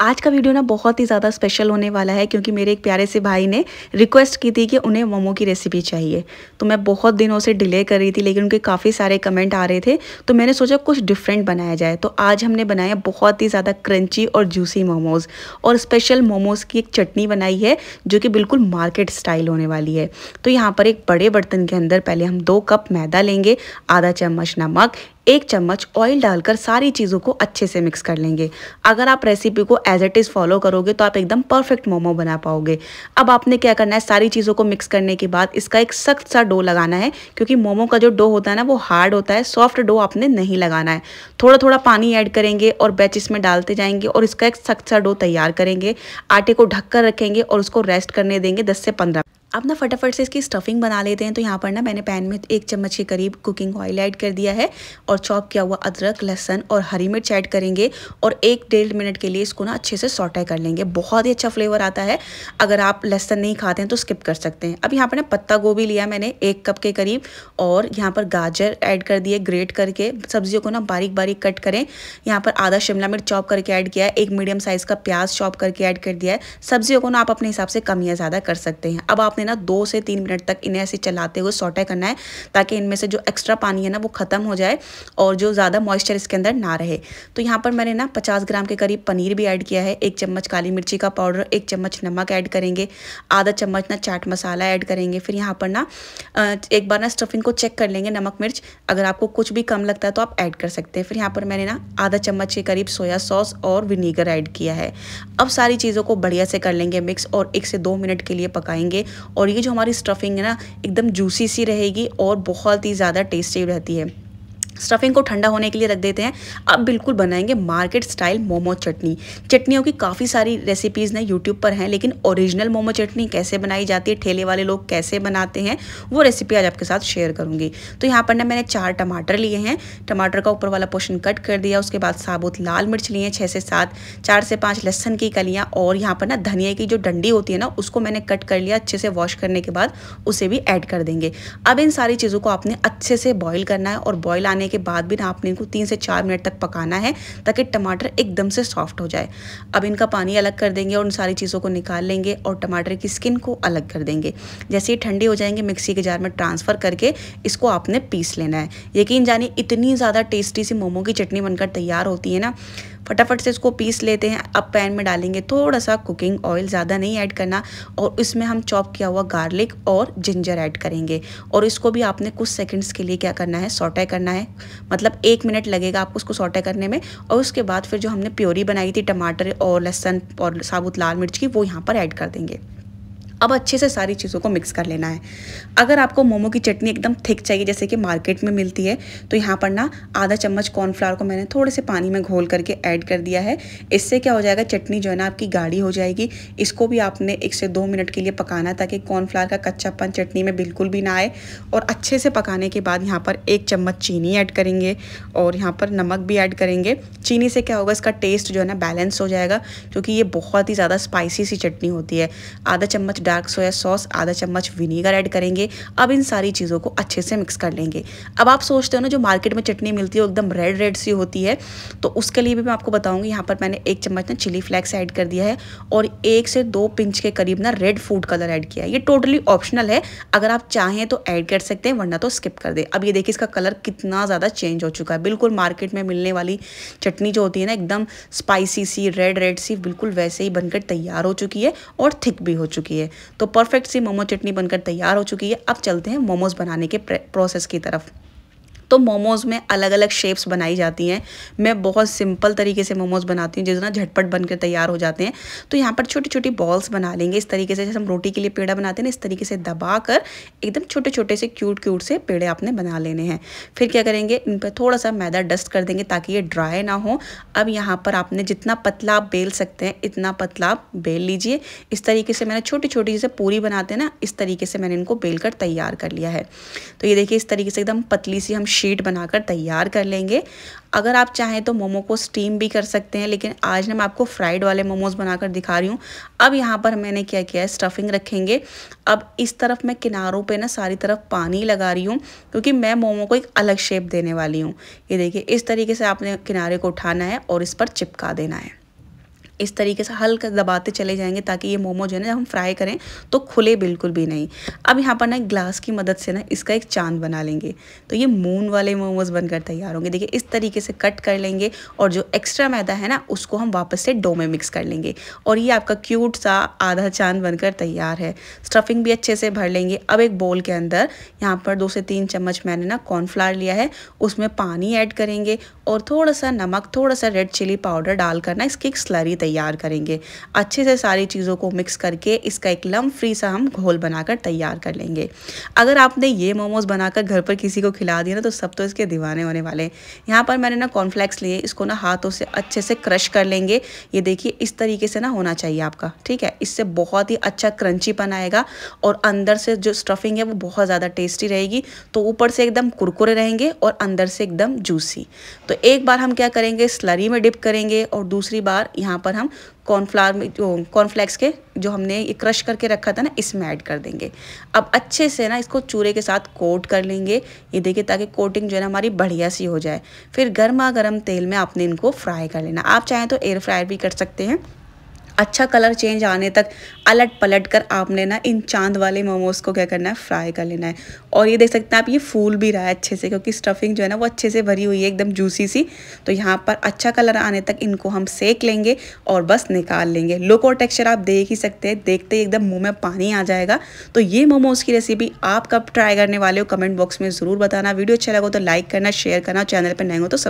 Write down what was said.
आज का वीडियो ना बहुत ही ज़्यादा स्पेशल होने वाला है क्योंकि मेरे एक प्यारे से भाई ने रिक्वेस्ट की थी कि उन्हें मोमो की रेसिपी चाहिए तो मैं बहुत दिनों से डिले कर रही थी लेकिन उनके काफ़ी सारे कमेंट आ रहे थे तो मैंने सोचा कुछ डिफरेंट बनाया जाए तो आज हमने बनाया बहुत ही ज़्यादा क्रंची और जूसी मोमोज़ और स्पेशल मोमोज़ की एक चटनी बनाई है जो कि बिल्कुल मार्केट स्टाइल होने वाली है तो यहाँ पर एक बड़े बर्तन के अंदर पहले हम दो कप मैदा लेंगे आधा चम्मच नमक एक चम्मच ऑयल डालकर सारी चीज़ों को अच्छे से मिक्स कर लेंगे अगर आप रेसिपी को एज इट इज़ फॉलो करोगे तो आप एकदम परफेक्ट मोमो बना पाओगे अब आपने क्या करना है सारी चीज़ों को मिक्स करने के बाद इसका एक सख्त सा डो लगाना है क्योंकि मोमो का जो डो होता है ना वो हार्ड होता है सॉफ्ट डो आपने नहीं लगाना है थोड़ा थोड़ा पानी ऐड करेंगे और बैच इसमें डालते जाएंगे और इसका एक सख्त सा डो तैयार करेंगे आटे को ढककर रखेंगे और उसको रेस्ट करने देंगे दस से पंद्रह अब ना फटाफट से इसकी स्टफिंग बना लेते हैं तो यहाँ पर ना मैंने पैन में एक चम्मच के करीब कुकिंग ऑयल ऐड कर दिया है और चॉप किया हुआ अदरक लहसन और हरी मिर्च ऐड करेंगे और एक डेढ़ मिनट के लिए इसको ना अच्छे से सौटे कर लेंगे बहुत ही अच्छा फ्लेवर आता है अगर आप लहसन नहीं खाते हैं तो स्किप कर सकते हैं अब यहाँ पर ना पत्ता गोभी लिया मैंने एक कप के करीब और यहाँ पर गाजर ऐड कर दिए ग्रेट करके सब्जियों को ना बारीक बारीक कट करें यहाँ पर आधा शिमला मिर्च चॉप करके ऐड किया एक मीडियम साइज़ का प्याज चॉप करके ऐड कर दिया है सब्जियों को ना आप अपने हिसाब से कम या ज़्यादा कर सकते हैं अब आप आपने ना दो से तीन मिनट तक इन्हें ऐसे चलाते हुए सोटे करना है ताकि इनमें से जो एक्स्ट्रा पानी है ना वो ख़त्म हो जाए और जो ज़्यादा मॉइस्चर इसके अंदर ना रहे तो यहाँ पर मैंने ना पचास ग्राम के करीब पनीर भी ऐड किया है एक चम्मच काली मिर्ची का पाउडर एक चम्मच नमक ऐड करेंगे आधा चम्मच ना चाट मसाला ऐड करेंगे फिर यहाँ पर ना एक बार ना स्टफिंग को चेक कर लेंगे नमक मिर्च अगर आपको कुछ भी कम लगता है तो आप ऐड कर सकते हैं फिर यहाँ पर मैंने ना आधा चम्मच के करीब सोया सॉस और विनीगर ऐड किया है अब सारी चीज़ों को बढ़िया से कर लेंगे मिक्स और एक से दो मिनट के लिए पकाएंगे और ये जो हमारी स्टफिंग है ना एकदम जूसी सी रहेगी और बहुत ही ज़्यादा टेस्टी रहती है स्टफिंग को ठंडा होने के लिए रख देते हैं अब बिल्कुल बनाएंगे मार्केट स्टाइल मोमो चटनी चटनियों की काफ़ी सारी रेसिपीज़ ना यूट्यूब पर हैं लेकिन ओरिजिनल मोमो चटनी कैसे बनाई जाती है ठेले वाले लोग कैसे बनाते हैं वो रेसिपी आज आपके साथ शेयर करूंगी तो यहाँ पर ना मैंने चार टमाटर लिए हैं टमाटर का ऊपर वाला पोर्शन कट कर दिया उसके बाद साबुत लाल मिर्च लिए हैं छः से सात चार से पाँच लहसन की कलियाँ और यहाँ पर ना धनिया की जो डंडी होती है ना उसको मैंने कट कर लिया अच्छे से वॉश करने के बाद उसे भी ऐड कर देंगे अब इन सारी चीज़ों को आपने अच्छे से बॉयल करना है और बॉयल आने के बाद भी ना आपने इनको तीन से चार मिनट तक पकाना है ताकि टमाटर एकदम से सॉफ्ट हो जाए अब इनका पानी अलग कर देंगे और उन सारी चीज़ों को निकाल लेंगे और टमाटर की स्किन को अलग कर देंगे जैसे ये ठंडे हो जाएंगे मिक्सी के जार में ट्रांसफ़र करके इसको आपने पीस लेना है यकीन जानिए इतनी ज़्यादा टेस्टी सी मोमो की चटनी बनकर तैयार होती है ना फटाफट से इसको पीस लेते हैं अब पैन में डालेंगे थोड़ा सा कुकिंग ऑयल ज़्यादा नहीं ऐड करना और इसमें हम चॉप किया हुआ गार्लिक और जिंजर ऐड करेंगे और इसको भी आपने कुछ सेकंड्स के लिए क्या करना है सोटे करना है मतलब एक मिनट लगेगा आपको उसको सोटे करने में और उसके बाद फिर जो हमने प्योरी बनाई थी टमाटर और लहसन और साबुत लाल मिर्च की वो यहाँ पर ऐड कर देंगे अब अच्छे से सारी चीज़ों को मिक्स कर लेना है अगर आपको मोमो की चटनी एकदम थिक चाहिए जैसे कि मार्केट में मिलती है तो यहाँ पर ना आधा चम्मच कॉर्नफ्लावर को मैंने थोड़े से पानी में घोल करके ऐड कर दिया है इससे क्या हो जाएगा चटनी जो है ना आपकी गाढ़ी हो जाएगी इसको भी आपने एक से दो मिनट के लिए पकाना ताकि कॉर्नफ्लावर का कच्चापन चटनी में बिल्कुल भी ना आए और अच्छे से पकाने के बाद यहाँ पर एक चम्मच चीनी ऐड करेंगे और यहाँ पर नमक भी ऐड करेंगे चीनी से क्या होगा इसका टेस्ट जो है ना बैलेंस हो जाएगा क्योंकि ये बहुत ही ज़्यादा स्पाइसी सी चटनी होती है आधा चम्मच डार्क सोया सॉस आधा चम्मच विनीगर ऐड करेंगे अब इन सारी चीज़ों को अच्छे से मिक्स कर लेंगे अब आप सोचते हो ना जो मार्केट में चटनी मिलती है एकदम रेड रेड सी होती है तो उसके लिए भी मैं आपको बताऊँगी यहाँ पर मैंने एक चम्मच ना चिली फ्लैक्स ऐड कर दिया है और एक से दो पिंच के करीब ना रेड फूड कलर ऐड किया है ये टोटली ऑप्शनल है अगर आप चाहें तो ऐड कर सकते हैं वरना तो स्किप कर दें अब ये देखिए इसका कलर कितना ज़्यादा चेंज हो चुका है बिल्कुल मार्केट में मिलने वाली चटनी जो होती है ना एकदम स्पाइसी सी रेड रेड सी बिल्कुल वैसे ही बनकर तैयार हो चुकी है और थिक भी हो चुकी है तो परफेक्ट सी मोमो चटनी बनकर तैयार हो चुकी है अब चलते हैं मोमोज बनाने के प्रोसेस की तरफ तो मोमोज़ में अलग अलग शेप्स बनाई जाती हैं मैं बहुत सिंपल तरीके से मोमोज़ बनाती हूँ जितना झटपट बनकर तैयार हो जाते हैं तो यहाँ पर छोटी छोटी बॉल्स बना लेंगे इस तरीके से जैसे हम रोटी के लिए पेड़ा बनाते हैं ना इस तरीके से दबा कर एकदम छोटे छोटे से क्यूट क्यूट से पेड़े आपने बना लेने हैं फिर क्या करेंगे इन पर थोड़ा सा मैदा डस्ट कर देंगे ताकि ये ड्राई ना हो अब यहाँ पर आपने जितना पतला आप बेल सकते हैं इतना पतला आप बेल लीजिए इस तरीके से मैंने छोटी छोटी जैसे पूरी बनाते हैं ना इस तरीके से मैंने इनको बेल कर तैयार कर लिया है तो ये देखिए इस तरीके से एकदम पतली सी हम शीट बनाकर तैयार कर लेंगे अगर आप चाहें तो मोमो को स्टीम भी कर सकते हैं लेकिन आज ना मैं आपको फ्राइड वाले मोमोज बनाकर दिखा रही हूँ अब यहाँ पर मैंने क्या किया है स्टफिंग रखेंगे अब इस तरफ मैं किनारों पे ना सारी तरफ पानी लगा रही हूँ क्योंकि मैं मोमो को एक अलग शेप देने वाली हूँ ये देखिए इस तरीके से आपने किनारे को उठाना है और इस पर चिपका देना है इस तरीके से हल्का दबाते चले जाएंगे ताकि ये मोमो जो है ना हम फ्राई करें तो खुले बिल्कुल भी नहीं अब यहाँ पर ना ग्लास की मदद से ना इसका एक चांद बना लेंगे तो ये मून वाले मोमोज बनकर तैयार होंगे देखिए इस तरीके से कट कर लेंगे और जो एक्स्ट्रा मैदा है ना उसको हम वापस से डो में मिक्स कर लेंगे और ये आपका क्यूट सा आधा चांद बनकर तैयार है स्टफिंग भी अच्छे से भर लेंगे अब एक बोल के अंदर यहाँ पर दो से तीन चम्मच मैंने ना कॉर्नफ्लावर लिया है उसमें पानी ऐड करेंगे और थोड़ा सा नमक थोड़ा सा रेड चिली पाउडर डालकर ना इसकी एक स्लरी तैयार तैयार करेंगे अच्छे से सारी चीज़ों को मिक्स करके इसका एक लम फ्री सा हम घोल बनाकर तैयार कर लेंगे अगर आपने ये मोमोज़ बनाकर घर पर किसी को खिला दिया ना तो सब तो इसके दीवाने होने वाले यहाँ पर मैंने ना कॉर्नफ्लैक्स लिए इसको ना हाथों से अच्छे से क्रश कर लेंगे ये देखिए इस तरीके से ना होना चाहिए आपका ठीक है इससे बहुत ही अच्छा क्रंचीपन आएगा और अंदर से जो स्टफिंग है वो बहुत ज़्यादा टेस्टी रहेगी तो ऊपर से एकदम कुरकुरे रहेंगे और अंदर से एकदम जूसी तो एक बार हम क्या करेंगे स्लरी में डिप करेंगे और दूसरी बार यहाँ पर हम कॉर्नफ्लावर में जो कॉर्नफ्लैक्स के जो हमने ये क्रश करके रखा था ना इसमें ऐड कर देंगे अब अच्छे से ना इसको चूरे के साथ कोट कर लेंगे ये देखिए ताकि कोटिंग जो है ना हमारी बढ़िया सी हो जाए फिर गर्मा गर्म तेल में आपने इनको फ्राई कर लेना आप चाहें तो एयर फ्रायर भी कर सकते हैं अच्छा कलर चेंज आने तक अलट पलट कर आपने ना इन चांद वाले मोमोज़ को क्या करना है फ्राई कर लेना है और ये देख सकते हैं आप ये फूल भी रहा है अच्छे से क्योंकि स्टफिंग जो है ना वो अच्छे से भरी हुई है एकदम जूसी सी तो यहाँ पर अच्छा कलर आने तक इनको हम सेक लेंगे और बस निकाल लेंगे लुक और टेक्स्चर आप देख ही सकते हैं देखते ही एकदम मुँह में पानी आ जाएगा तो ये मोमोज़ की रेसिपी आप कब ट्राई करने वाले हो कमेंट बॉक्स में ज़रूर बताना वीडियो अच्छा लगा तो लाइक करना शेयर करना चैनल पर नए हो तो सब